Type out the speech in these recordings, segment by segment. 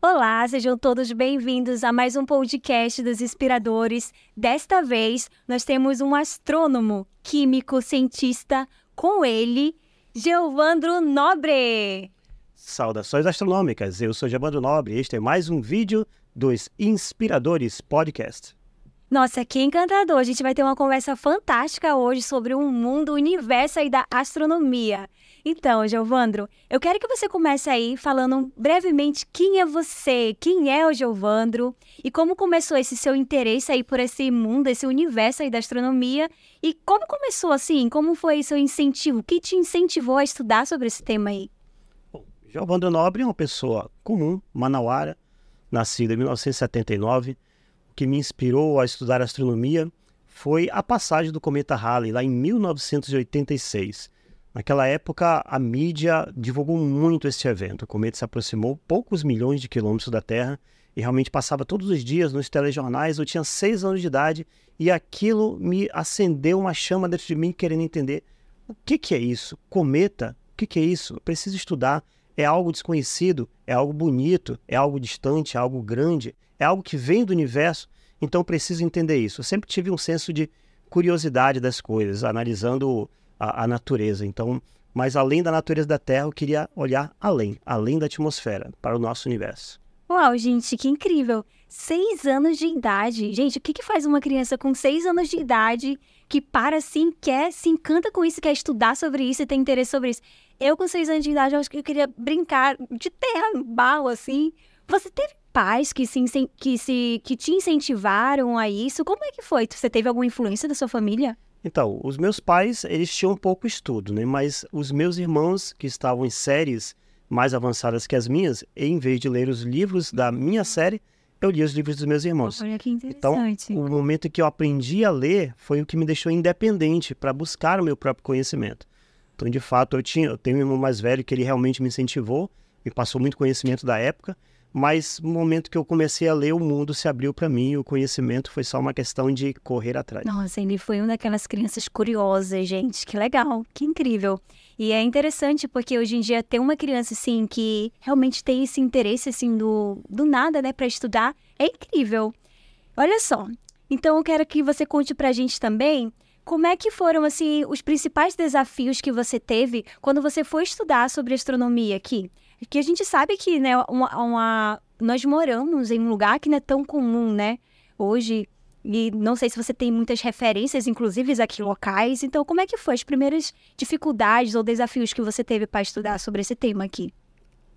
Olá, sejam todos bem-vindos a mais um podcast dos Inspiradores. Desta vez, nós temos um astrônomo, químico, cientista, com ele, Geovandro Nobre. Saudações astronômicas, eu sou Geovandro Nobre e este é mais um vídeo dos Inspiradores Podcast. Nossa, que encantador! A gente vai ter uma conversa fantástica hoje sobre o um mundo, o universo aí da astronomia. Então, Giovandro, eu quero que você comece aí falando brevemente quem é você, quem é o Giovandro e como começou esse seu interesse aí por esse mundo, esse universo aí da astronomia e como começou assim, como foi seu incentivo, o que te incentivou a estudar sobre esse tema aí? Bom, Giovandro Nobre é uma pessoa comum, manauara, nascida em 1979, o que me inspirou a estudar astronomia foi a passagem do cometa Halley lá em 1986 Naquela época, a mídia divulgou muito esse evento. O cometa se aproximou poucos milhões de quilômetros da Terra e realmente passava todos os dias nos telejornais. Eu tinha seis anos de idade e aquilo me acendeu uma chama dentro de mim querendo entender o que, que é isso? Cometa? O que, que é isso? Eu preciso estudar. É algo desconhecido, é algo bonito, é algo distante, é algo grande, é algo que vem do universo. Então preciso entender isso. Eu sempre tive um senso de curiosidade das coisas, analisando a, a natureza. Então, mas além da natureza da Terra, eu queria olhar além, além da atmosfera, para o nosso universo. Uau, gente, que incrível! Seis anos de idade. Gente, o que, que faz uma criança com seis anos de idade que para assim, quer, se encanta com isso, quer estudar sobre isso e tem interesse sobre isso? Eu, com seis anos de idade, acho que eu queria brincar de terra, barro, assim. Você teve pais que, se, que, se, que te incentivaram a isso? Como é que foi? Você teve alguma influência da sua família? Então, os meus pais, eles tinham pouco estudo, né? Mas os meus irmãos, que estavam em séries mais avançadas que as minhas, em vez de ler os livros da minha ah. série, eu li os livros dos meus irmãos. Olha que então, interessante. Então, o momento que eu aprendi a ler foi o que me deixou independente para buscar o meu próprio conhecimento. Então, de fato, eu tinha, eu tenho um irmão mais velho que ele realmente me incentivou, me passou muito conhecimento da época, mas no momento que eu comecei a ler, o mundo se abriu para mim, o conhecimento foi só uma questão de correr atrás. Nossa, ele foi uma daquelas crianças curiosas, gente. Que legal, que incrível. E é interessante porque hoje em dia ter uma criança assim que realmente tem esse interesse assim do, do nada, né, para estudar, é incrível. Olha só. Então eu quero que você conte para a gente também como é que foram assim os principais desafios que você teve quando você foi estudar sobre astronomia aqui? Que a gente sabe que, né, uma, uma, nós moramos em um lugar que não é tão comum, né? Hoje, e não sei se você tem muitas referências, inclusive aqui locais. Então, como é que foi as primeiras dificuldades ou desafios que você teve para estudar sobre esse tema aqui?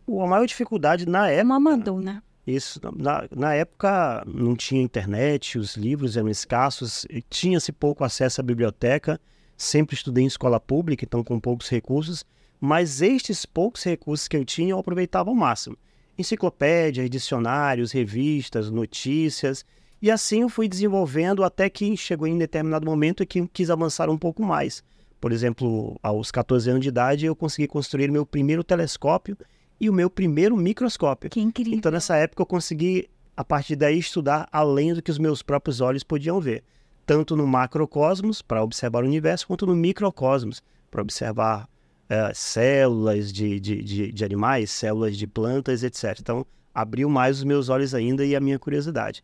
A maior dificuldade na época. Uma mandona. Isso, na, na época não tinha internet, os livros eram escassos, tinha-se pouco acesso à biblioteca. Sempre estudei em escola pública, então com poucos recursos mas estes poucos recursos que eu tinha eu aproveitava ao máximo. Enciclopédias, dicionários, revistas, notícias, e assim eu fui desenvolvendo até que chegou em determinado momento que eu quis avançar um pouco mais. Por exemplo, aos 14 anos de idade eu consegui construir meu primeiro telescópio e o meu primeiro microscópio. Que incrível. Então nessa época eu consegui a partir daí estudar além do que os meus próprios olhos podiam ver, tanto no macrocosmos para observar o universo quanto no microcosmos para observar é, células de, de, de, de, animais, células de plantas, etc. Então, abriu mais os meus olhos ainda e a minha curiosidade.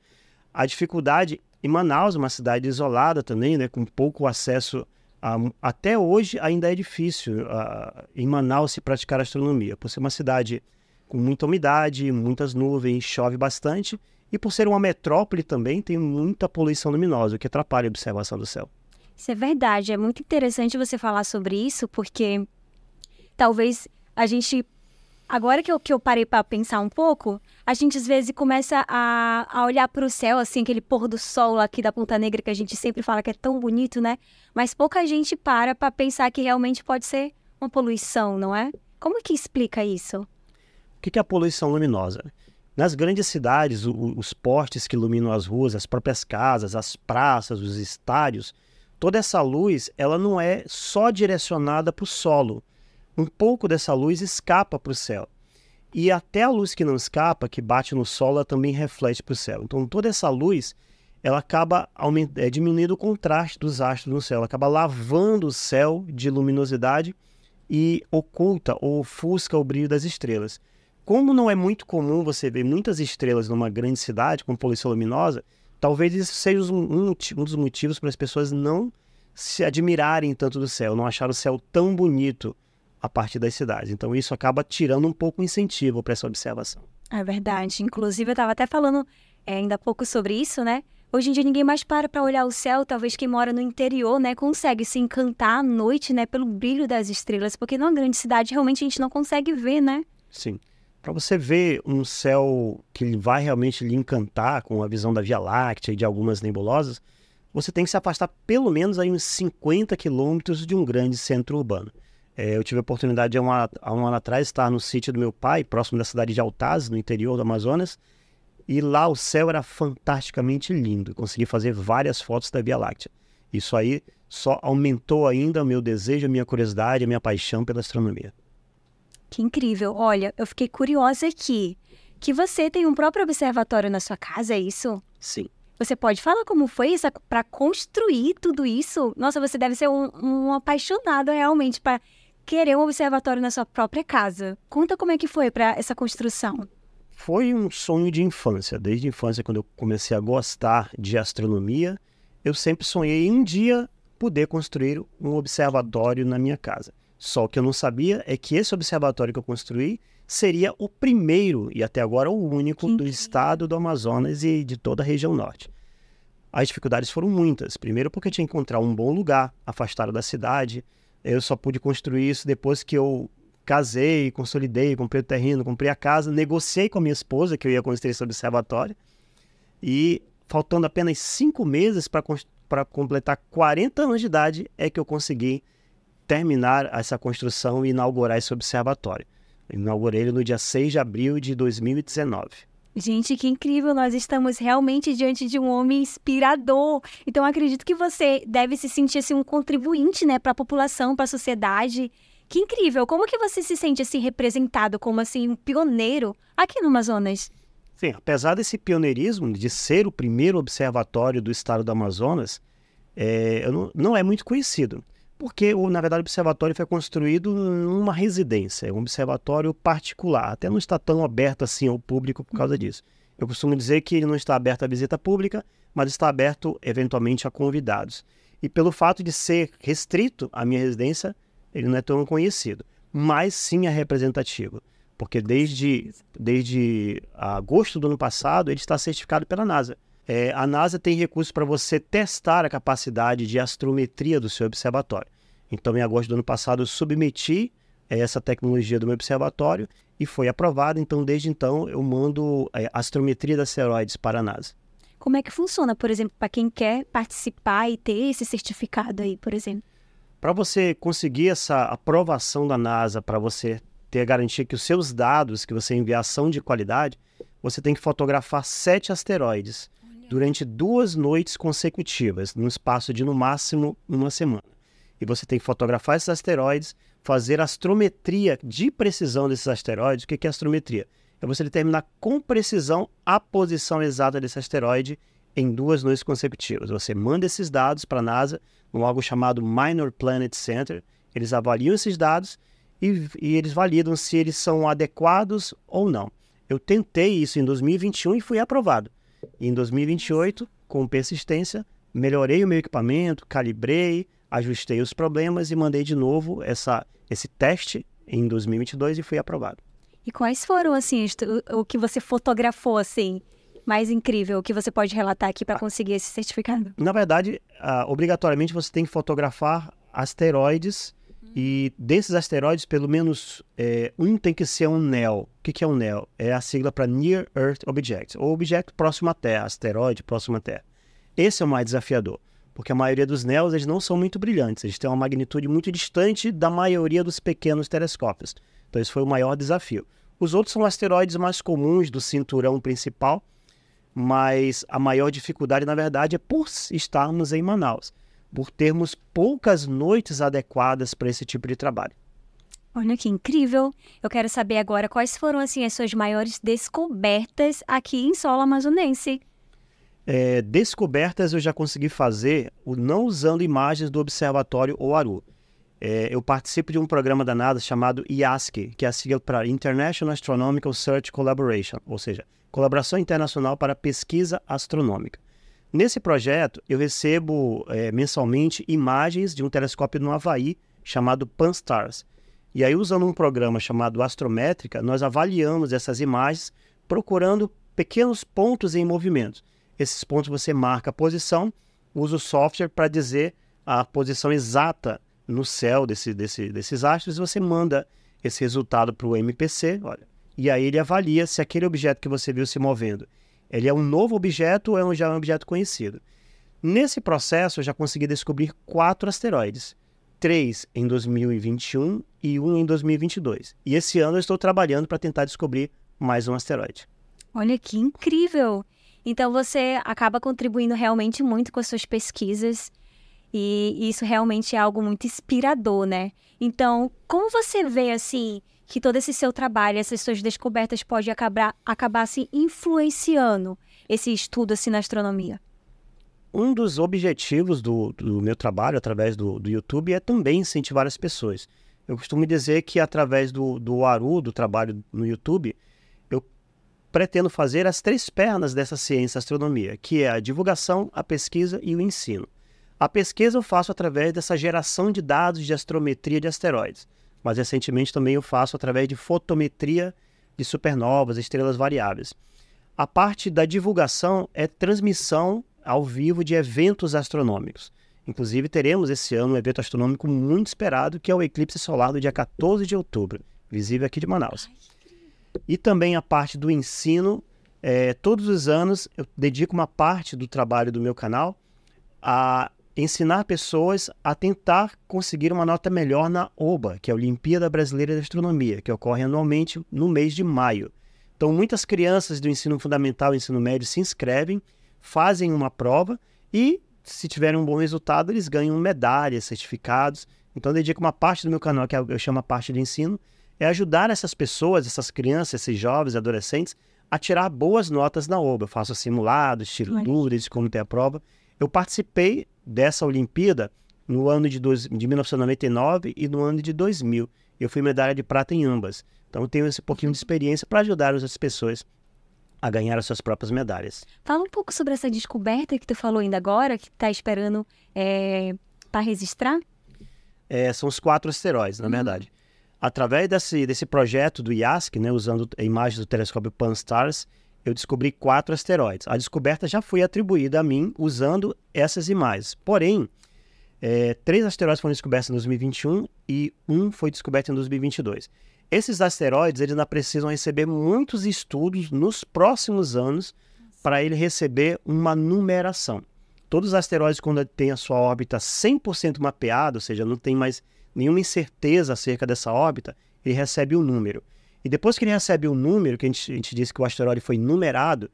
A dificuldade em Manaus, uma cidade isolada também, né, com pouco acesso, a, até hoje ainda é difícil ah, em Manaus se praticar astronomia, por ser uma cidade com muita umidade, muitas nuvens, chove bastante, e por ser uma metrópole também tem muita poluição luminosa, o que atrapalha a observação do céu. Isso é verdade, é muito interessante você falar sobre isso, porque talvez a gente. Agora que eu, que eu parei para pensar um pouco, a gente às vezes começa a, a olhar para o céu, assim, aquele pôr do sol aqui da Ponta Negra que a gente sempre fala que é tão bonito, né? Mas pouca gente para para pensar que realmente pode ser uma poluição, não é? Como é que explica isso? O que é a poluição luminosa? Nas grandes cidades, o, os postes que iluminam as ruas, as próprias casas, as praças, os estádios, toda essa luz, ela não é só direcionada para o solo um pouco dessa luz escapa para o céu. E até a luz que não escapa, que bate no solo, ela também reflete para o céu. Então toda essa luz ela acaba é, diminuindo o contraste dos astros no céu, ela acaba lavando o céu de luminosidade e oculta ou ofusca o brilho das estrelas. Como não é muito comum você ver muitas estrelas numa grande cidade com poluição luminosa, talvez isso seja um, um dos motivos para as pessoas não se admirarem tanto do céu, não achar o céu tão bonito a partir das cidades. Então isso acaba tirando um pouco o incentivo para essa observação. É verdade. Inclusive, eu estava até falando é, ainda há pouco sobre isso, né? Hoje em dia ninguém mais para para olhar o céu, talvez quem mora no interior, né, consegue se encantar à noite, né, pelo brilho das estrelas, porque numa grande cidade realmente a gente não consegue ver, né? Sim. Para você ver um céu que vai realmente lhe encantar com a visão da Via Láctea e de algumas nebulosas, você tem que se afastar pelo menos aí uns 50 quilômetros de um grande centro urbano. É, eu tive a oportunidade há um, ano, há um, ano, atrás estar no sítio do meu pai, próximo da cidade de Altaz, no interior do Amazonas. E lá o céu era fantasticamente lindo. Eu consegui fazer várias fotos da Via Láctea. Isso aí só aumentou ainda o meu desejo, a minha curiosidade, a minha paixão pela astronomia. Que incrível. Olha, eu fiquei curiosa aqui. Que você tem um próprio observatório na sua casa, é isso? Sim. Você pode falar como foi para construir tudo isso? Nossa, você deve ser um, um apaixonado realmente para querer um observatório na sua própria casa. Conta como é que foi para essa construção. Foi um sonho de infância. Desde a infância, quando eu comecei a gostar de astronomia, eu sempre sonhei um dia poder construir um observatório na minha casa. Só o que eu não sabia é que esse observatório que eu construí seria o primeiro e até agora o único do estado do Amazonas e de toda a região norte. As dificuldades foram muitas. Primeiro, porque tinha que encontrar um bom lugar, afastado da cidade. Eu só pude construir isso depois que eu casei, consolidei, comprei o terreno, comprei a casa, negociei com a minha esposa que eu ia construir esse observatório. E faltando apenas cinco meses para completar 40 anos de idade, é que eu consegui terminar essa construção e inaugurar esse observatório. Eu inaugurei ele no dia 6 de abril de 2019. Gente, que incrível! Nós estamos realmente diante de um homem inspirador. Então, acredito que você deve se sentir assim, um contribuinte, né, para a população, para a sociedade. Que incrível! Como que você se sente assim representado como assim um pioneiro aqui no Amazonas? Sim, apesar desse pioneirismo de ser o primeiro observatório do estado do Amazonas, é, não, não é muito conhecido. Porque, na verdade, o observatório foi construído numa residência, um observatório particular. Até não está tão aberto assim ao público por causa disso. Eu costumo dizer que ele não está aberto à visita pública, mas está aberto, eventualmente, a convidados. E pelo fato de ser restrito à minha residência, ele não é tão conhecido. Mas sim é representativo. Porque desde, desde agosto do ano passado, ele está certificado pela NASA. É, a NASA tem recursos para você testar a capacidade de astrometria do seu observatório. Então, em agosto do ano passado, eu submeti é, essa tecnologia do meu observatório e foi aprovada. Então, desde então, eu mando é, astrometria de asteroides para a NASA. Como é que funciona, por exemplo, para quem quer participar e ter esse certificado aí, por exemplo? Para você conseguir essa aprovação da NASA, para você ter a garantia que os seus dados que você enviar são de qualidade, você tem que fotografar sete asteroides durante duas noites consecutivas, num espaço de no máximo uma semana. E você tem que fotografar esses asteroides, fazer astrometria de precisão desses asteroides. O que é, é astrometria? É você determinar com precisão a posição exata desse asteroide em duas noites consecutivas. Você manda esses dados para a NASA, um algo chamado Minor Planet Center. Eles avaliam esses dados e, e eles validam se eles são adequados ou não. Eu tentei isso em 2021 e fui aprovado. E em 2028, com persistência, melhorei o meu equipamento, calibrei, ajustei os problemas e mandei de novo essa, esse teste em 2022 e fui aprovado. E quais foram, assim, o que você fotografou, assim, mais incrível, o que você pode relatar aqui para ah. conseguir esse certificado? Na verdade, uh, obrigatoriamente você tem que fotografar asteroides e desses asteroides, pelo menos é, um tem que ser um NEO. O que, que é um NEO? É a sigla para Near Earth Object, ou objeto próximo à Terra, asteroide próximo à Terra. Esse é o mais desafiador, porque a maioria dos NEOs eles não são muito brilhantes, eles têm uma magnitude muito distante da maioria dos pequenos telescópios. Então, esse foi o maior desafio. Os outros são asteroides mais comuns do cinturão principal, mas a maior dificuldade, na verdade, é por estarmos em Manaus por termos poucas noites adequadas para esse tipo de trabalho. Olha que incrível! Eu quero saber agora quais foram assim as suas maiores descobertas aqui em solo amazonense. É, descobertas eu já consegui fazer não usando imagens do Observatório Oaru. É, eu participo de um programa da NASA chamado IASC, que é a sigla para International Astronomical Search Collaboration, ou seja, colaboração internacional para pesquisa astronômica. Nesse projeto, eu recebo é, mensalmente imagens de um telescópio no Havaí chamado PanSTARRS. E aí, usando um programa chamado Astrométrica, nós avaliamos essas imagens procurando pequenos pontos em movimento. Esses pontos você marca a posição, usa o software para dizer a posição exata no céu desse, desse, desses astros e você manda esse resultado para o MPC, olha, e aí ele avalia se aquele objeto que você viu se movendo ele é um novo objeto ou é um, já é um objeto conhecido? Nesse processo, eu já consegui descobrir quatro asteroides. Três em 2021 e um em 2022. E esse ano eu estou trabalhando para tentar descobrir mais um asteroide. Olha que incrível! Então você acaba contribuindo realmente muito com as suas pesquisas e isso realmente é algo muito inspirador, né? Então, como você vê assim que todo esse seu trabalho, essas suas descobertas pode acabar, acabar se influenciando esse estudo assim na astronomia? Um dos objetivos do, do meu trabalho através do, do, YouTube é também incentivar as pessoas. Eu costumo dizer que através do, do ARU, do trabalho no YouTube, eu pretendo fazer as três pernas dessa ciência astronomia, que é a divulgação, a pesquisa e o ensino. A pesquisa eu faço através dessa geração de dados de astrometria de asteroides mas recentemente também eu faço através de fotometria de supernovas, estrelas variáveis. A parte da divulgação é transmissão ao vivo de eventos astronômicos. Inclusive, teremos esse ano um evento astronômico muito esperado, que é o eclipse solar do dia 14 de outubro, visível aqui de Manaus. E também a parte do ensino. É, todos os anos eu dedico uma parte do trabalho do meu canal a ensinar pessoas a tentar conseguir uma nota melhor na OBA, que é a Olimpíada Brasileira de Astronomia, que ocorre anualmente no mês de maio. Então, muitas crianças do ensino fundamental e ensino médio se inscrevem, fazem uma prova e, se tiverem um bom resultado, eles ganham medalhas, certificados. Então, eu dedico uma parte do meu canal, que é eu chamo a parte de ensino, é ajudar essas pessoas, essas crianças, esses jovens, adolescentes, a tirar boas notas na OBA. Eu faço simulados, tiro dúvidas de como ter a prova. Eu participei dessa Olimpíada no ano de, dois, de 1999 e no ano de 2000. Eu fui medalha de prata em ambas. Então tenho esse pouquinho de experiência para ajudar as pessoas a ganhar as suas próprias medalhas. Fala um pouco sobre essa descoberta que tu falou ainda agora, que está esperando é, para registrar. É, são os quatro asteroides, na uhum. verdade. Através desse, desse projeto do IASC, né, usando a imagem do telescópio Pan-STARRS, eu descobri quatro asteroides. A descoberta já foi atribuída a mim usando essas imagens. Porém, é, três asteroides foram descobertos em 2021 e um foi descoberto em 2022. Esses asteroides eles ainda precisam receber muitos estudos nos próximos anos para ele receber uma numeração. Todos os asteroides, quando tem a sua órbita 100% mapeada, ou seja, não tem mais nenhuma incerteza acerca dessa órbita, ele recebe um número. E depois que ele recebe um número, que a gente, a gente disse que o asteroide foi numerado,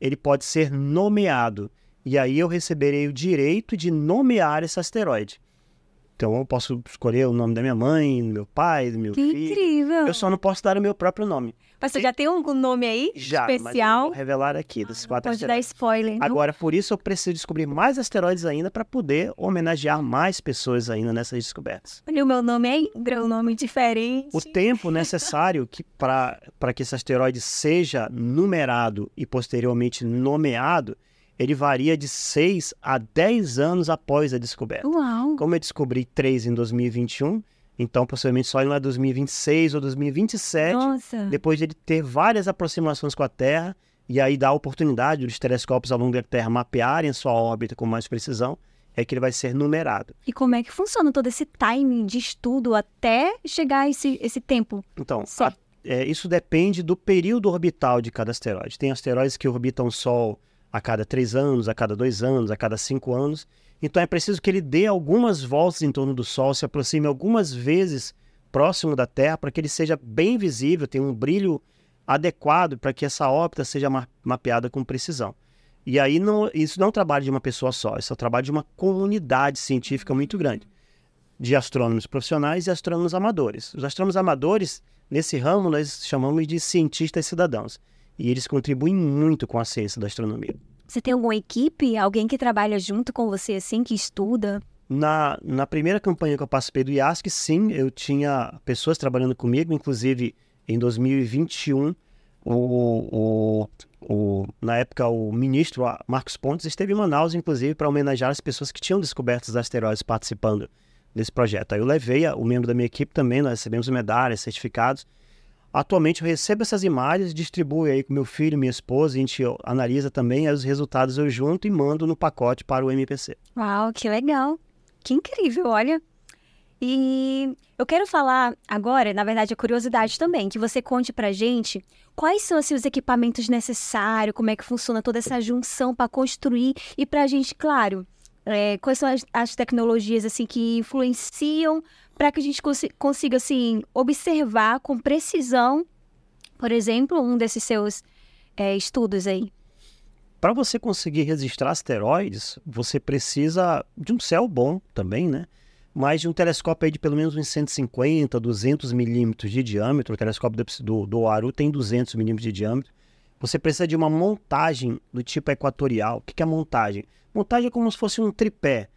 ele pode ser nomeado. E aí eu receberei o direito de nomear esse asteroide. Então eu posso escolher o nome da minha mãe, do meu pai, do meu que filho. Incrível! Eu só não posso dar o meu próprio nome. Mas você já tem um nome aí já, especial? vou revelar aqui ah, quatro pode asteroides. dar spoiler. Então. Agora, por isso eu preciso descobrir mais asteroides ainda para poder homenagear mais pessoas ainda nessas descobertas. Olha, o meu nome é Indra, é um nome diferente. O tempo necessário que para que esse asteroide seja numerado e posteriormente nomeado ele varia de 6 a 10 anos após a descoberta. Uau! Como eu descobri 3 em 2021, então possivelmente só em é 2026 ou 2027, Nossa. depois de ele ter várias aproximações com a Terra, e aí dá a oportunidade dos telescópios ao longo da Terra mapearem a sua órbita com mais precisão, é que ele vai ser numerado. E como é que funciona todo esse timing de estudo até chegar a esse, esse tempo? Então, a, é, isso depende do período orbital de cada asteroide. Tem asteroides que orbitam o Sol a cada três anos, a cada dois anos, a cada cinco anos. Então é preciso que ele dê algumas voltas em torno do Sol, se aproxime algumas vezes próximo da Terra, para que ele seja bem visível, tenha um brilho adequado para que essa órbita seja ma mapeada com precisão. E aí não, isso não é um trabalho de uma pessoa só, isso é um trabalho de uma comunidade científica muito grande, de astrônomos profissionais e astrônomos amadores. Os astrônomos amadores, nesse ramo, nós chamamos de cientistas cidadãos e eles contribuem muito com a ciência da astronomia. Você tem alguma equipe, alguém que trabalha junto com você, assim, que estuda? Na, na primeira campanha que eu participei do IASC, sim, eu tinha pessoas trabalhando comigo, inclusive em 2021, o, o, o, na época o ministro Marcos Pontes esteve em Manaus, inclusive, para homenagear as pessoas que tinham descoberto os asteroides participando desse projeto. Aí eu levei o membro da minha equipe também, nós recebemos medalhas, certificados, Atualmente eu recebo essas imagens, distribuo aí com meu filho, minha esposa, a gente analisa também, os resultados eu junto e mando no pacote para o MPC. Uau, que legal! Que incrível, olha. E eu quero falar agora, na verdade, a curiosidade também, que você conte pra gente quais são assim, os equipamentos necessários, como é que funciona toda essa junção para construir e pra gente, claro, é, quais são as, as, tecnologias assim que influenciam para que a gente consiga assim observar com precisão, por exemplo, um desses seus é, estudos aí? Para você conseguir registrar asteroides, você precisa de um céu bom também, né? Mas de um telescópio de pelo menos uns 150, 200 milímetros de diâmetro. O telescópio do, do Oaru tem 200 milímetros de diâmetro. Você precisa de uma montagem do tipo equatorial. O que é montagem? Montagem é como se fosse um tripé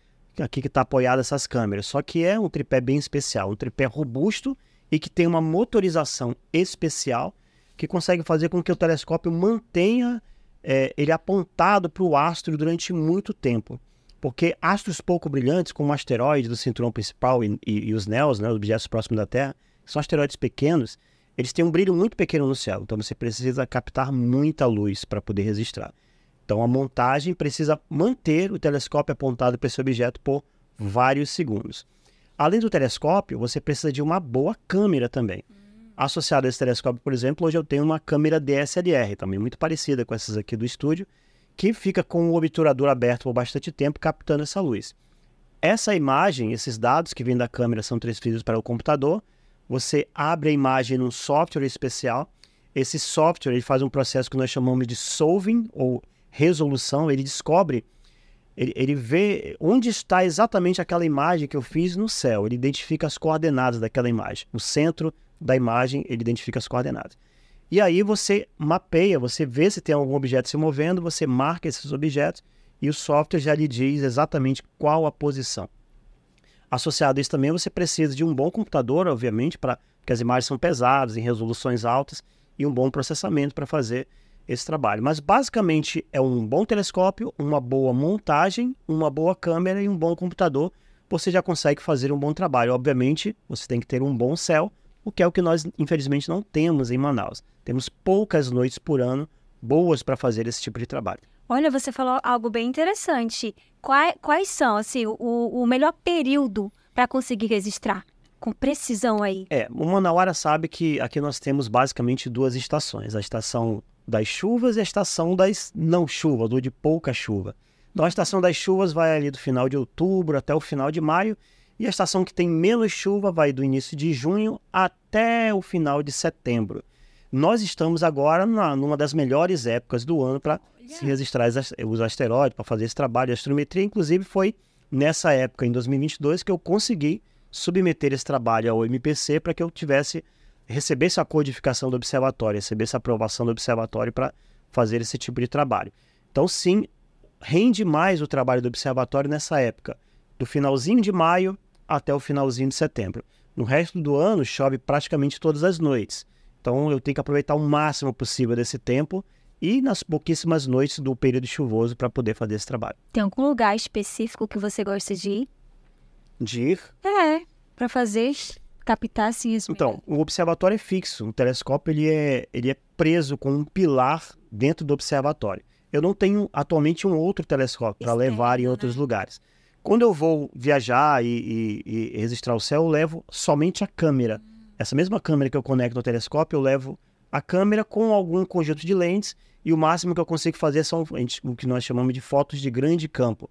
aqui que está apoiada essas câmeras. Só que é um tripé bem especial, um tripé robusto e que tem uma motorização especial que consegue fazer com que o telescópio mantenha é, ele apontado para o astro durante muito tempo. Porque astros pouco brilhantes, como asteroides do cinturão principal e, e, e os NEOs, né, os objetos próximos da Terra, são asteroides pequenos, eles têm um brilho muito pequeno no céu. Então você precisa captar muita luz para poder registrar. Então a montagem precisa manter o telescópio apontado para esse objeto por vários segundos. Além do telescópio, você precisa de uma boa câmera também. Associado a esse telescópio, por exemplo, hoje eu tenho uma câmera DSLR, também muito parecida com essas aqui do estúdio, que fica com o obturador aberto por bastante tempo captando essa luz. Essa imagem, esses dados que vêm da câmera são transferidos para o computador. Você abre a imagem num software especial. Esse software ele faz um processo que nós chamamos de solving ou resolução, ele descobre, ele, ele vê onde está exatamente aquela imagem que eu fiz no céu. Ele identifica as coordenadas daquela imagem. No centro da imagem, ele identifica as coordenadas. E aí você mapeia, você vê se tem algum objeto se movendo, você marca esses objetos e o software já lhe diz exatamente qual a posição. Associado a isso também, você precisa de um bom computador, obviamente, para que as imagens são pesadas, em resoluções altas, e um bom processamento para fazer esse trabalho. Mas basicamente é um bom telescópio, uma boa montagem, uma boa câmera e um bom computador. Você já consegue fazer um bom trabalho. Obviamente, você tem que ter um bom céu, o que é o que nós infelizmente não temos em Manaus. Temos poucas noites por ano boas para fazer esse tipo de trabalho. Olha, você falou algo bem interessante. Quais, quais são, assim, o, o melhor período para conseguir registrar? com precisão aí. É, o Manauara sabe que aqui nós temos basicamente duas estações: a estação das chuvas e a estação das não chuvas, ou de pouca chuva. Então, a estação das chuvas vai ali do final de outubro até o final de maio, e a estação que tem menos chuva vai do início de junho até o final de setembro. Nós estamos agora na, numa das melhores épocas do ano para se registrar os asteroides, para fazer esse trabalho de astrometria. Inclusive, foi nessa época, em 2022, que eu consegui submeter esse trabalho ao MPC para que eu tivesse recebesse a codificação do observatório, recebesse a aprovação do observatório para fazer esse tipo de trabalho. Então, sim, rende mais o trabalho do observatório nessa época, do finalzinho de maio até o finalzinho de setembro. No resto do ano, chove praticamente todas as noites. Então, eu tenho que aproveitar o máximo possível desse tempo e nas pouquíssimas noites do período chuvoso para poder fazer esse trabalho. Tem algum lugar específico que você gosta de ir? De ir? É, para fazer captar Então, o observatório é fixo. O telescópio ele é, ele é preso com um pilar dentro do observatório. Eu não tenho atualmente um outro telescópio para levar em né? outros né? lugares. Quando eu vou viajar e, e, e, registrar o céu, eu levo somente a câmera. Hum. Essa mesma câmera que eu conecto ao telescópio, eu levo a câmera com algum conjunto de lentes e o máximo que eu consigo fazer são o que nós chamamos de fotos de grande campo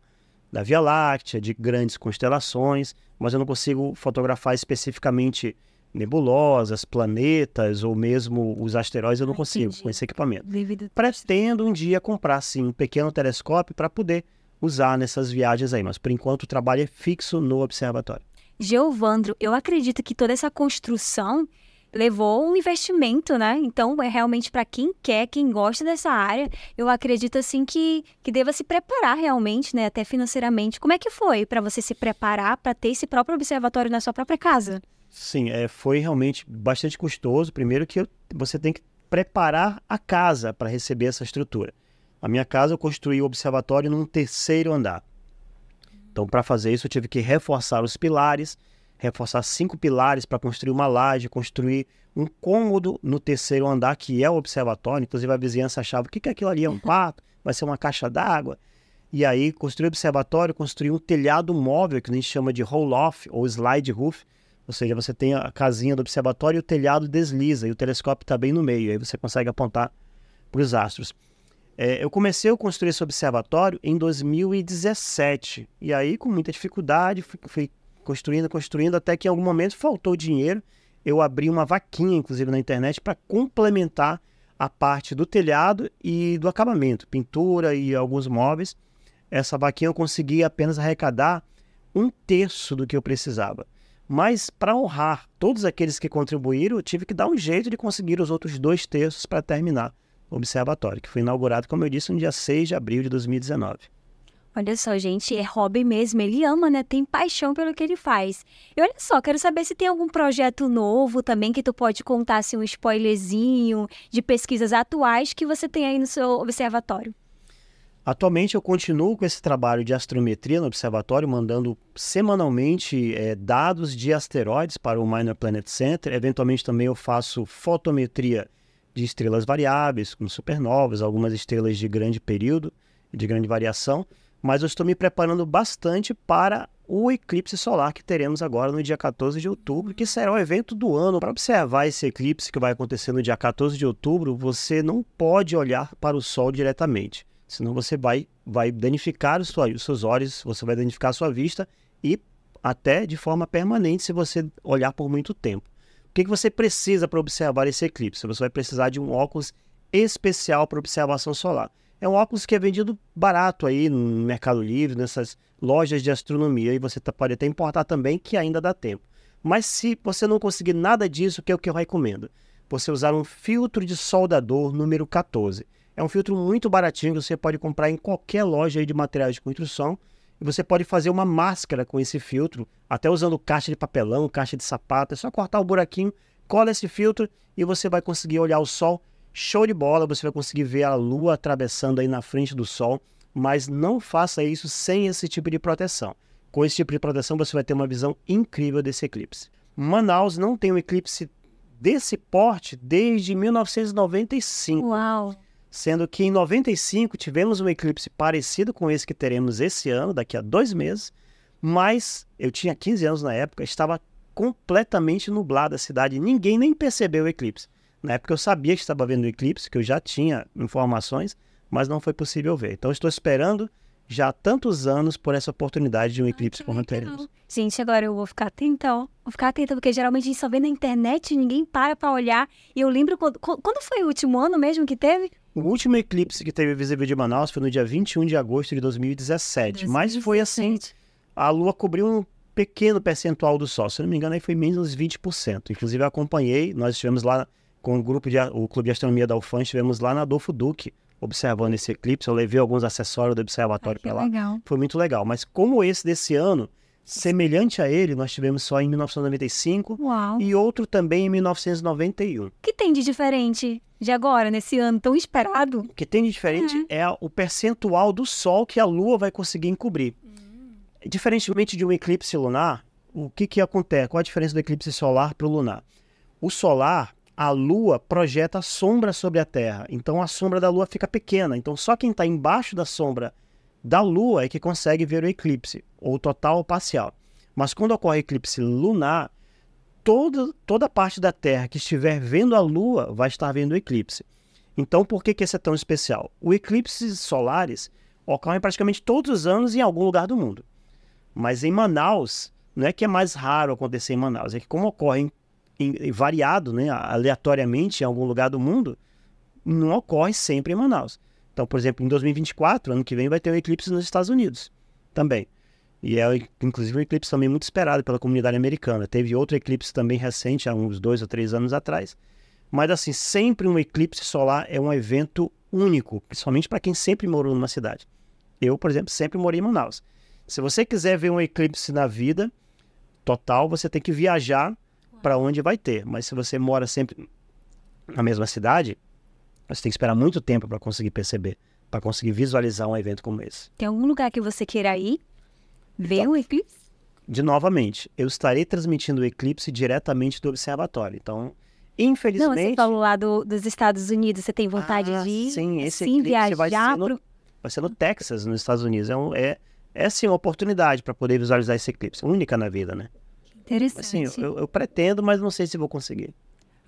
da Via Láctea, de grandes constelações, mas eu não consigo fotografar especificamente nebulosas, planetas ou mesmo os asteroides, eu não ah, consigo entendi. com esse equipamento. Devido... Pretendo um dia comprar sim um pequeno telescópio para poder usar nessas viagens aí, mas por enquanto o trabalho é fixo no observatório. Geovandro, eu acredito que toda essa construção levou um investimento, né? Então, é realmente para quem quer, quem gosta dessa área, eu acredito assim que, que deva se preparar realmente, né? Até financeiramente. Como é que foi para você se preparar para ter esse próprio observatório na sua própria casa? Sim, é, foi realmente bastante custoso. Primeiro que eu, você tem que preparar a casa para receber essa estrutura. A minha casa eu construí o observatório num terceiro andar. Então, para fazer isso, eu tive que reforçar os pilares, reforçar cinco pilares para construir uma laje, construir um cômodo no terceiro andar, que é o observatório. Inclusive, a vizinhança achava: o que, que é aquilo ali? É um quarto? Vai ser uma caixa d'água? E aí, construir o observatório, construir um telhado móvel, que a gente chama de roll-off ou slide roof. Ou seja, você tem a casinha do observatório e o telhado desliza, e o telescópio está bem no meio, aí você consegue apontar para os astros. É, eu comecei a construir esse observatório em 2017, e aí, com muita dificuldade, fui, fui construindo, construindo, até que em algum momento faltou dinheiro. Eu abri uma vaquinha, inclusive, na internet para complementar a parte do telhado e do acabamento, pintura e alguns móveis. Essa vaquinha eu consegui apenas arrecadar um terço do que eu precisava. Mas para honrar todos aqueles que contribuíram, eu tive que dar um jeito de conseguir os outros dois terços para terminar o observatório, que foi inaugurado, como eu disse, no dia 6 de abril de 2019. Olha só, gente, é hobby mesmo, ele ama, né? Tem paixão pelo que ele faz. E olha só, quero saber se tem algum projeto novo também que tu pode contar, assim, um spoilerzinho de pesquisas atuais que você tem aí no seu observatório. Atualmente eu continuo com esse trabalho de astrometria no observatório, mandando semanalmente é, dados de asteroides para o Minor Planet Center. Eventualmente também eu faço fotometria de estrelas variáveis, como supernovas, algumas estrelas de grande período, de grande variação mas eu estou me preparando bastante para o eclipse solar que teremos agora no dia 14 de outubro, que será o evento do ano. Para observar esse eclipse que vai acontecer no dia 14 de outubro, você não pode olhar para o sol diretamente, senão você vai, vai danificar os, seus olhos, você vai danificar a sua vista e até de forma permanente se você olhar por muito tempo. O que, que você precisa para observar esse eclipse? Você vai precisar de um óculos especial para observação solar. É um óculos que é vendido barato aí no Mercado Livre, nessas lojas de astronomia, e você tá, pode até importar também, que ainda dá tempo. Mas se você não conseguir nada disso, que é o que eu recomendo? Você usar um filtro de soldador número 14. É um filtro muito baratinho que você pode comprar em qualquer loja de materiais de construção. E você pode fazer uma máscara com esse filtro, até usando caixa de papelão, caixa de sapato. É só cortar o buraquinho, cola esse filtro e você vai conseguir olhar o sol Show de bola, você vai conseguir ver a lua atravessando aí na frente do sol, mas não faça isso sem esse tipo de proteção. Com esse tipo de proteção, você vai ter uma visão incrível desse eclipse. Manaus não tem um eclipse desse porte desde 1995. Uau! Sendo que em 95 tivemos um eclipse parecido com esse que teremos esse ano, daqui a dois meses, mas eu tinha 15 anos na época, estava completamente nublada a cidade, ninguém nem percebeu o eclipse. Na época eu sabia que estava vendo o eclipse, que eu já tinha informações, mas não foi possível ver. Então estou esperando já há tantos anos por essa oportunidade de um eclipse por como Gente, agora eu vou ficar atenta, ó. Vou ficar atenta, porque geralmente a gente só vê na internet, ninguém para para olhar. E eu lembro quando, quando foi o último ano mesmo que teve? O último eclipse que teve visível de Manaus foi no dia 21 de agosto de 2017. 2017. Mas foi assim, a lua cobriu um pequeno percentual do sol. Se não me engano, aí foi menos de 20%. Inclusive, eu acompanhei, nós estivemos lá com o grupo de o Clube de Astronomia da UFAM, estivemos lá na Adolfo Duque, observando esse eclipse. Eu levei alguns acessórios do observatório para lá. Legal. Foi muito legal. Mas como esse desse ano, semelhante a ele, nós tivemos só em 1995 Uau. e outro também em 1991. que tem de diferente de agora, nesse ano tão esperado? O que tem de diferente uhum. é o percentual do Sol que a Lua vai conseguir encobrir. Uhum. Diferentemente de um eclipse lunar, o que, que acontece? Qual a diferença do eclipse solar para o lunar? O solar, a lua projeta sombra sobre a Terra. Então a sombra da lua fica pequena. Então só quem está embaixo da sombra da lua é que consegue ver o eclipse, ou total ou parcial. Mas quando ocorre eclipse lunar, toda, toda parte da Terra que estiver vendo a lua vai estar vendo o eclipse. Então por que, que esse é tão especial? O eclipse solares ocorrem praticamente todos os anos em algum lugar do mundo. Mas em Manaus, não é que é mais raro acontecer em Manaus, é que como ocorre em variado, né, aleatoriamente em algum lugar do mundo, não ocorre sempre em Manaus. Então, por exemplo, em 2024, ano que vem, vai ter um eclipse nos Estados Unidos também. E é, inclusive, um eclipse também muito esperado pela comunidade americana. Teve outro eclipse também recente, há uns dois ou três anos atrás. Mas, assim, sempre um eclipse solar é um evento único, principalmente para quem sempre morou numa cidade. Eu, por exemplo, sempre morei em Manaus. Se você quiser ver um eclipse na vida total, você tem que viajar para onde vai ter. Mas se você mora sempre na mesma cidade, você tem que esperar muito tempo para conseguir perceber, para conseguir visualizar um evento como esse. Tem algum lugar que você queira ir ver então, o eclipse? De novamente, eu estarei transmitindo o eclipse diretamente do observatório. Então, infelizmente. Não, você falou lá do, dos Estados Unidos, você tem vontade ah, de ir? Sim, é esse sim, eclipse vai ser, no, pro... vai ser no Texas, nos Estados Unidos. É, um, é, é sim uma oportunidade para poder visualizar esse eclipse, única na vida, né? Assim, Interessante. Assim, eu, eu pretendo, mas não sei se vou conseguir.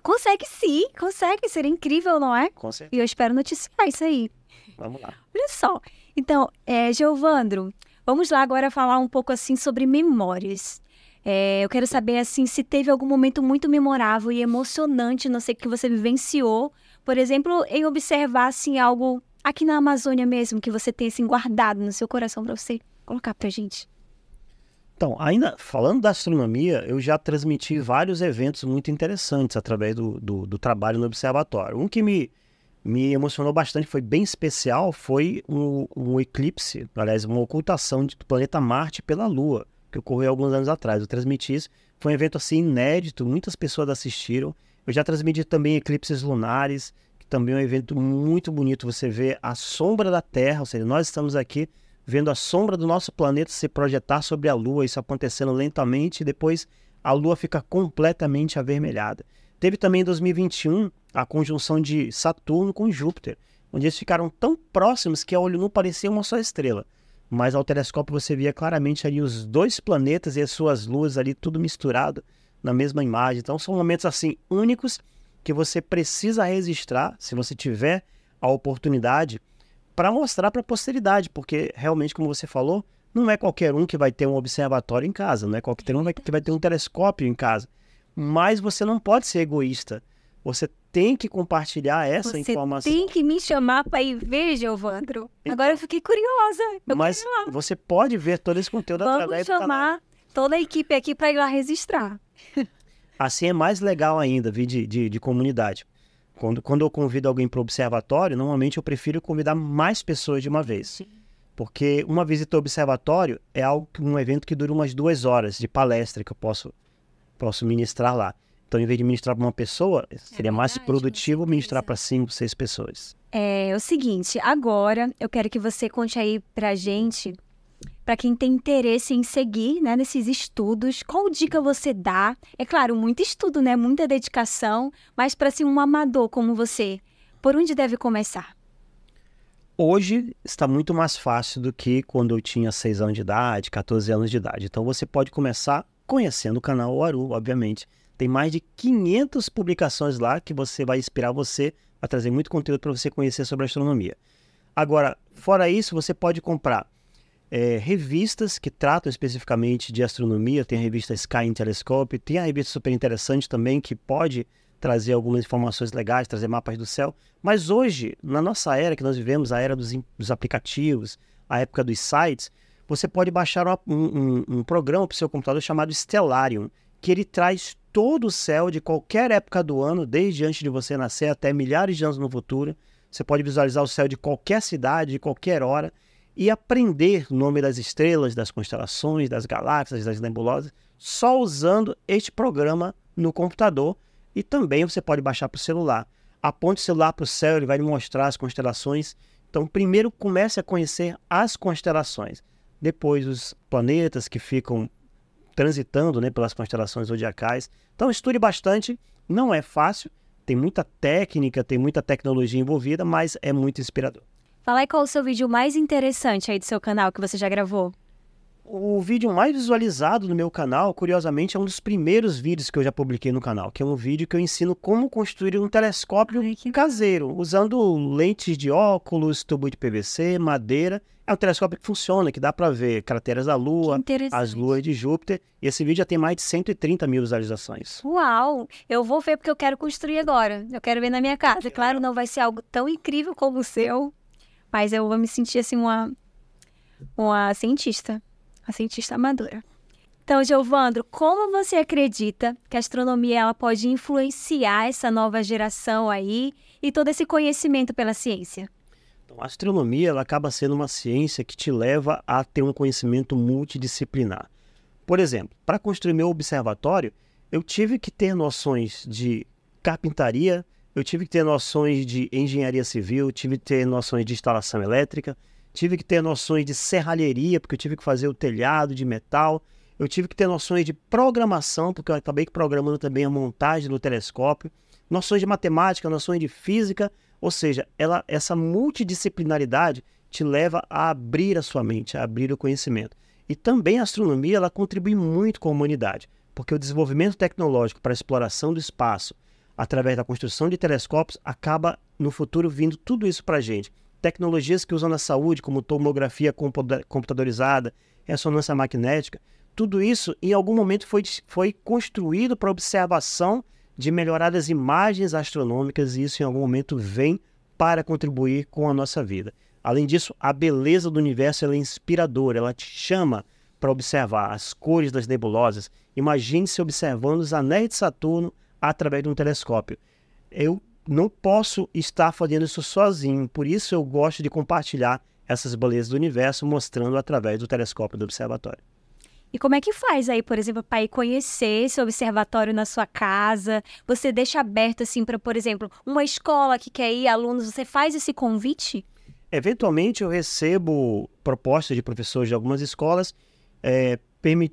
Consegue sim, consegue. Seria incrível, não é? Consegue. E eu espero noticiar isso aí. Vamos lá. Olha só. Então, é, Geovandro, vamos lá agora falar um pouco assim sobre memórias. É, eu quero saber assim se teve algum momento muito memorável e emocionante, não sei que você vivenciou, por exemplo, em observar assim algo aqui na Amazônia mesmo que você tem assim guardado no seu coração para você colocar pra gente. Então, ainda falando da astronomia, eu já transmiti vários eventos muito interessantes através do, do, do trabalho no observatório. Um que me, me emocionou bastante, foi bem especial, foi um, um eclipse, aliás, uma ocultação do planeta Marte pela Lua, que ocorreu alguns anos atrás. Eu transmiti isso, foi um evento assim inédito, muitas pessoas assistiram. Eu já transmiti também eclipses lunares, que também é um evento muito bonito. Você vê a sombra da Terra, ou seja, nós estamos aqui, vendo a sombra do nosso planeta se projetar sobre a Lua, isso acontecendo lentamente, e depois a Lua fica completamente avermelhada. Teve também em 2021 a conjunção de Saturno com Júpiter, onde eles ficaram tão próximos que a olho nu parecia uma só estrela. Mas ao telescópio você via claramente ali os dois planetas e as suas luas ali tudo misturado na mesma imagem. Então são momentos assim únicos que você precisa registrar se você tiver a oportunidade para mostrar para a posteridade, porque realmente, como você falou, não é qualquer um que vai ter um observatório em casa, não é qualquer um que vai ter um telescópio em casa. Mas você não pode ser egoísta. Você tem que compartilhar essa você informação. Você tem que me chamar para ir ver, Giovandro. Então Agora eu fiquei curiosa. Eu mas você pode ver todo esse conteúdo Vamos através do Vamos chamar toda a equipe aqui para ir lá registrar. Assim é mais legal ainda, vir de, de, de comunidade. Quando, quando eu convido alguém para o observatório, normalmente eu prefiro convidar mais pessoas de uma vez. Sim. Porque uma visita ao observatório é algo, um evento que dura umas duas horas de palestra que eu posso, posso ministrar lá. Então, em vez de ministrar para uma pessoa, é seria verdade, mais produtivo ministrar para cinco, seis pessoas. É, é, o seguinte, agora eu quero que você conte aí para gente para quem tem interesse em seguir né, nesses estudos, qual dica você dá? É claro, muito estudo, né, muita dedicação, mas para assim, um amador como você, por onde deve começar? Hoje está muito mais fácil do que quando eu tinha 6 anos de idade, 14 anos de idade. Então você pode começar conhecendo o canal Oaru, obviamente. Tem mais de 500 publicações lá que você vai inspirar você a trazer muito conteúdo para você conhecer sobre astronomia. Agora, fora isso, você pode comprar é, revistas que tratam especificamente de astronomia. Tem a revista Sky and Telescope, tem a revista super interessante também que pode trazer algumas informações legais, trazer mapas do céu. Mas hoje, na nossa era que nós vivemos, a era dos, dos aplicativos, a época dos sites, você pode baixar um, um, um programa para o seu computador chamado Stellarium, que ele traz todo o céu de qualquer época do ano, desde antes de você nascer até milhares de anos no futuro. Você pode visualizar o céu de qualquer cidade, de qualquer hora e aprender o nome das estrelas, das constelações, das galáxias, das nebulosas, só usando este programa no computador e também você pode baixar para o celular. Aponte o celular para o céu, ele vai lhe mostrar as constelações. Então, primeiro comece a conhecer as constelações, depois os planetas que ficam transitando né, pelas constelações zodiacais. Então, estude bastante, não é fácil, tem muita técnica, tem muita tecnologia envolvida, mas é muito inspirador. Fala aí qual é o seu vídeo mais interessante aí do seu canal que você já gravou. O vídeo mais visualizado no meu canal, curiosamente, é um dos primeiros vídeos que eu já publiquei no canal, que é um vídeo que eu ensino como construir um telescópio Ai, que... caseiro, usando lentes de óculos, tubo de PVC, madeira. É um telescópio que funciona, que dá para ver crateras da Lua, as luas de Júpiter. E esse vídeo já tem mais de 130 mil visualizações. Uau! Eu vou ver porque eu quero construir agora. Eu quero ver na minha casa. É. Claro, não vai ser algo tão incrível como o seu, mas eu vou me sentir assim uma, uma cientista, uma cientista amadora. Então, Giovandro, como você acredita que a astronomia ela pode influenciar essa nova geração aí e todo esse conhecimento pela ciência? Então, a astronomia ela acaba sendo uma ciência que te leva a ter um conhecimento multidisciplinar. Por exemplo, para construir meu observatório, eu tive que ter noções de carpintaria, eu tive que ter noções de engenharia civil, tive que ter noções de instalação elétrica, tive que ter noções de serralheria, porque eu tive que fazer o telhado de metal, eu tive que ter noções de programação, porque eu acabei programando também a montagem do telescópio, noções de matemática, noções de física, ou seja, ela, essa multidisciplinaridade te leva a abrir a sua mente, a abrir o conhecimento. E também a astronomia ela contribui muito com a humanidade, porque o desenvolvimento tecnológico para a exploração do espaço através da construção de telescópios, acaba no futuro vindo tudo isso para a gente. Tecnologias que usam na saúde, como tomografia computadorizada, ressonância magnética, tudo isso em algum momento foi, foi construído para observação de melhoradas imagens astronômicas e isso em algum momento vem para contribuir com a nossa vida. Além disso, a beleza do universo é inspiradora, ela te chama para observar as cores das nebulosas. Imagine se observando os anéis de Saturno através de um telescópio. Eu não posso estar fazendo isso sozinho, por isso eu gosto de compartilhar essas belezas do universo, mostrando através do telescópio do observatório. E como é que faz aí, por exemplo, para ir conhecer esse observatório na sua casa? Você deixa aberto assim para, por exemplo, uma escola que quer ir, alunos, você faz esse convite? Eventualmente eu recebo propostas de professores de algumas escolas é,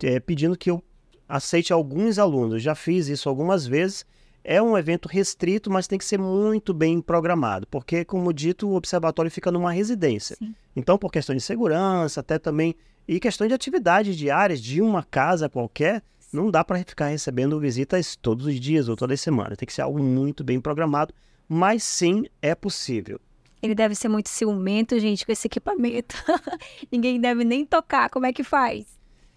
é, pedindo que eu aceite alguns alunos. Já fiz isso algumas vezes. É um evento restrito, mas tem que ser muito bem programado, porque, como dito, o observatório fica numa residência. Sim. Então, por questão de segurança, até também e questão de atividades diárias de uma casa qualquer, não dá para ficar recebendo visitas todos os dias ou toda semana. Tem que ser algo muito bem programado, mas sim é possível. Ele deve ser muito ciumento, gente, com esse equipamento. Ninguém deve nem tocar. Como é que faz?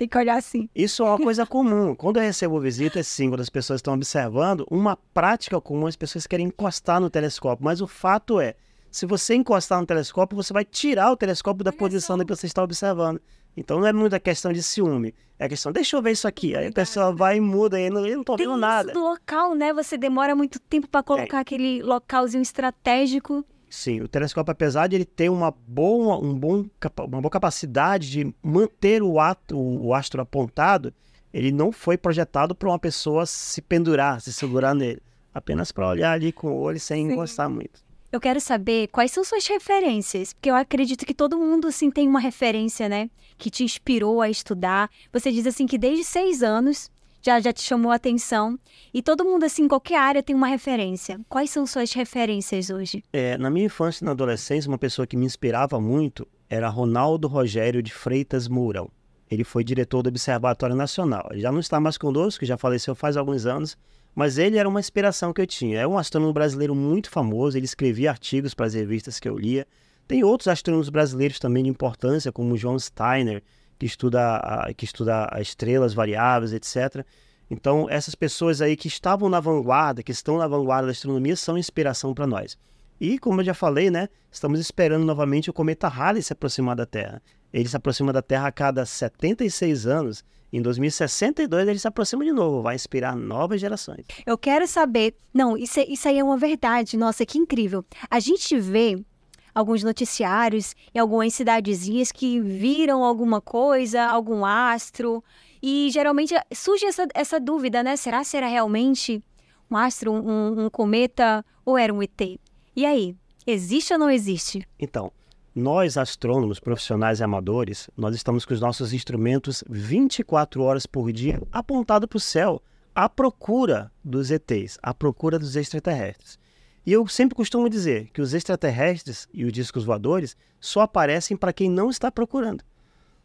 Tem que olhar assim. Isso é uma coisa comum. Quando eu recebo visitas, sim, quando as pessoas estão observando, uma prática comum, é as pessoas querem encostar no telescópio. Mas o fato é, se você encostar no telescópio, você vai tirar o telescópio da posição que você está observando. Então não é muita questão de ciúme. É questão, deixa eu ver isso aqui. Aí a pessoa vai e muda, e não, eu não tô vendo nada. Isso do local, né? Você demora muito tempo para colocar é. aquele localzinho estratégico. Sim, o telescópio, apesar de ele ter uma boa, um bom, uma boa capacidade de manter o, ato, o astro apontado, ele não foi projetado para uma pessoa se pendurar, se segurar nele. Apenas para olhar ali com o olho sem Sim. encostar muito. Eu quero saber quais são suas referências, porque eu acredito que todo mundo assim tem uma referência, né, que te inspirou a estudar. Você diz assim que desde seis anos já, já te chamou a atenção. E todo mundo, assim, em qualquer área tem uma referência. Quais são suas referências hoje? É, na minha infância e na adolescência, uma pessoa que me inspirava muito era Ronaldo Rogério de Freitas Mourão. Ele foi diretor do Observatório Nacional. Ele já não está mais conosco, já faleceu faz alguns anos, mas ele era uma inspiração que eu tinha. É um astrônomo brasileiro muito famoso, ele escrevia artigos para as revistas que eu lia. Tem outros astrônomos brasileiros também de importância, como João Steiner, que estuda, a, que estuda as estrelas variáveis, etc. Então, essas pessoas aí que estavam na vanguarda, que estão na vanguarda da astronomia, são inspiração para nós. E, como eu já falei, né, estamos esperando novamente o cometa Halley se aproximar da Terra. Ele se aproxima da Terra a cada 76 anos. Em 2062 ele se aproxima de novo, vai inspirar novas gerações. Eu quero saber. Não, isso, é, isso aí é uma verdade. Nossa, que incrível. A gente vê alguns noticiários em algumas cidadezinhas que viram alguma coisa, algum astro. E geralmente surge essa, essa dúvida, né? Será que era realmente um astro, um, um cometa ou era um ET? E aí, existe ou não existe? Então, nós, astrônomos profissionais e amadores, nós estamos com os nossos instrumentos 24 horas por dia apontado para o céu à procura dos ETs, à procura dos extraterrestres. E eu sempre costumo dizer que os extraterrestres e os discos voadores só aparecem para quem não está procurando.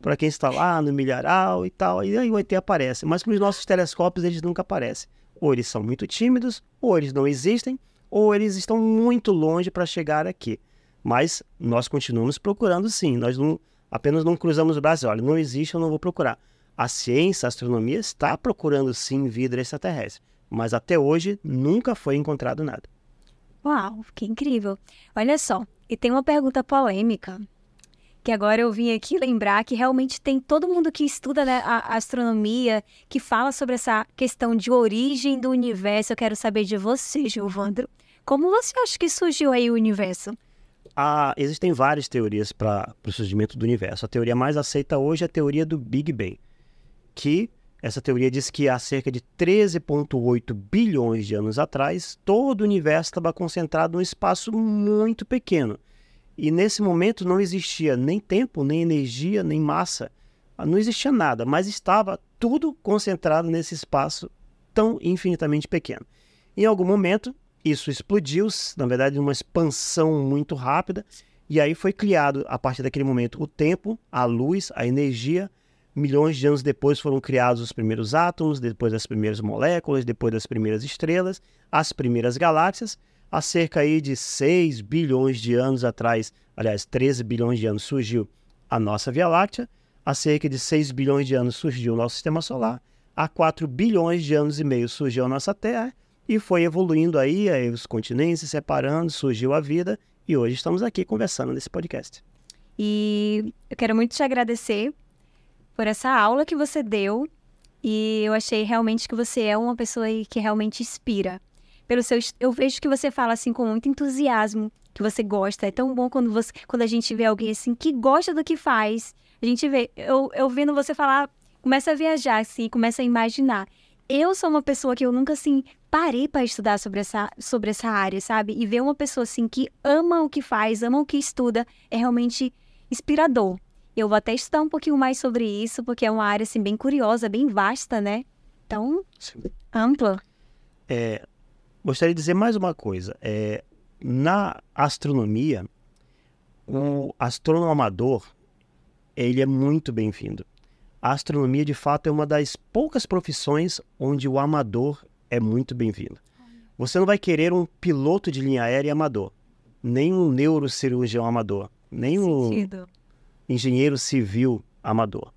Para quem está lá no milharal e tal, e aí o ET aparece. Mas para os nossos telescópios eles nunca aparecem. Ou eles são muito tímidos, ou eles não existem, ou eles estão muito longe para chegar aqui. Mas nós continuamos procurando sim. Nós não, apenas não cruzamos o Brasil. Olha, não existe, eu não vou procurar. A ciência, a astronomia está procurando sim vida extraterrestre. Mas até hoje nunca foi encontrado nada. Uau, que incrível. Olha só, e tem uma pergunta polêmica, que agora eu vim aqui lembrar que realmente tem todo mundo que estuda né, a, astronomia, que fala sobre essa questão de origem do universo. Eu quero saber de você, Gilvandro. Como você acha que surgiu aí o universo? Ah, existem várias teorias para o surgimento do universo. A teoria mais aceita hoje é a teoria do Big Bang, que essa teoria diz que há cerca de 13,8 bilhões de anos atrás, todo o universo estava concentrado num espaço muito pequeno. E nesse momento não existia nem tempo, nem energia, nem massa, ah, não existia nada, mas estava tudo concentrado nesse espaço tão infinitamente pequeno. Em algum momento, isso explodiu, na verdade, uma expansão muito rápida, e aí foi criado, a partir daquele momento, o tempo, a luz, a energia, milhões de anos depois foram criados os primeiros átomos, depois as primeiras moléculas, depois as primeiras estrelas, as primeiras galáxias. Há cerca aí de 6 bilhões de anos atrás, aliás, 13 bilhões de anos surgiu a nossa Via Láctea. Há cerca de 6 bilhões de anos surgiu o nosso sistema solar. Há 4 bilhões de anos e meio surgiu a nossa Terra e foi evoluindo aí, aí os continentes se separando, surgiu a vida e hoje estamos aqui conversando nesse podcast. E eu quero muito te agradecer por essa aula que você deu. E eu achei realmente que você é uma pessoa que realmente inspira. Pelo seu, eu vejo que você fala assim com muito entusiasmo, que você gosta. É tão bom quando você, quando a gente vê alguém assim que gosta do que faz. A gente vê, eu, eu vendo você falar, começa a viajar assim, começa a imaginar. Eu sou uma pessoa que eu nunca assim parei para estudar sobre essa, sobre essa área, sabe? E ver uma pessoa assim que ama o que faz, ama o que estuda, é realmente inspirador. Eu vou até estudar um pouquinho mais sobre isso, porque é uma área assim, bem curiosa, bem vasta, né? Então, ampla. É, gostaria de dizer mais uma coisa. É, na astronomia, o astrônomo amador ele é muito bem-vindo. A astronomia, de fato, é uma das poucas profissões onde o amador é muito bem-vindo. Você não vai querer um piloto de linha aérea amador, nem um neurocirurgião amador, nem um, engenheiro civil amador.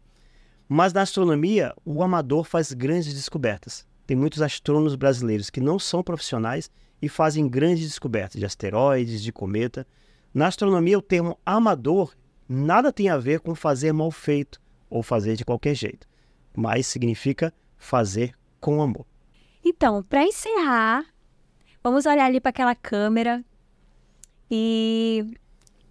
Mas na astronomia, o amador faz grandes descobertas. Tem muitos astrônomos brasileiros que não são profissionais e fazem grandes descobertas de asteroides, de cometa. Na astronomia, o termo amador nada tem a ver com fazer mal feito ou fazer de qualquer jeito, mas significa fazer com amor. Então, para encerrar, vamos olhar ali para aquela câmera e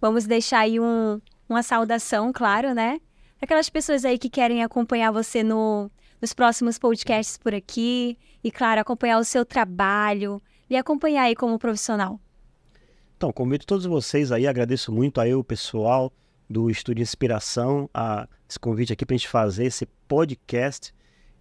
vamos deixar aí um, uma saudação, claro, né? Aquelas pessoas aí que querem acompanhar você no, nos próximos podcasts por aqui e, claro, acompanhar o seu trabalho e acompanhar aí como profissional. Então, convido todos vocês aí, agradeço muito a eu, o pessoal do Estúdio Inspiração, a esse convite aqui para a gente fazer esse podcast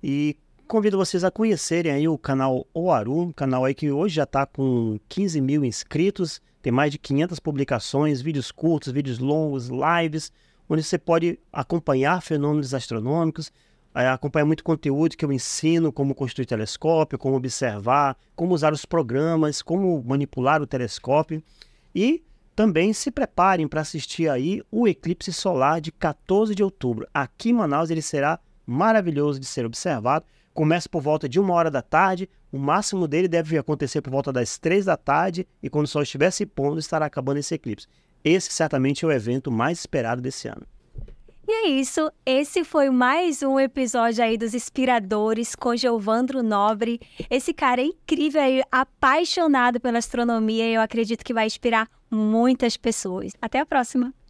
e convido vocês a conhecerem aí o canal Oaru, um canal aí que hoje já está com 15 mil inscritos, tem mais de 500 publicações, vídeos curtos, vídeos longos, lives, onde você pode acompanhar fenômenos astronômicos, eh, acompanhar muito conteúdo que eu ensino, como construir telescópio, como observar, como usar os programas, como manipular o telescópio. E também se preparem para assistir aí o eclipse solar de 14 de outubro. Aqui em Manaus ele será maravilhoso de ser observado. Começa por volta de uma hora da tarde, o máximo dele deve acontecer por volta das 3 da tarde e quando o sol estiver se pondo, estará acabando esse eclipse. Esse certamente é o evento mais esperado desse ano. E é isso, esse foi mais um episódio aí dos Inspiradores com Giovandro Nobre. Esse cara é incrível aí, é apaixonado pela astronomia e eu acredito que vai inspirar muitas pessoas. Até a próxima!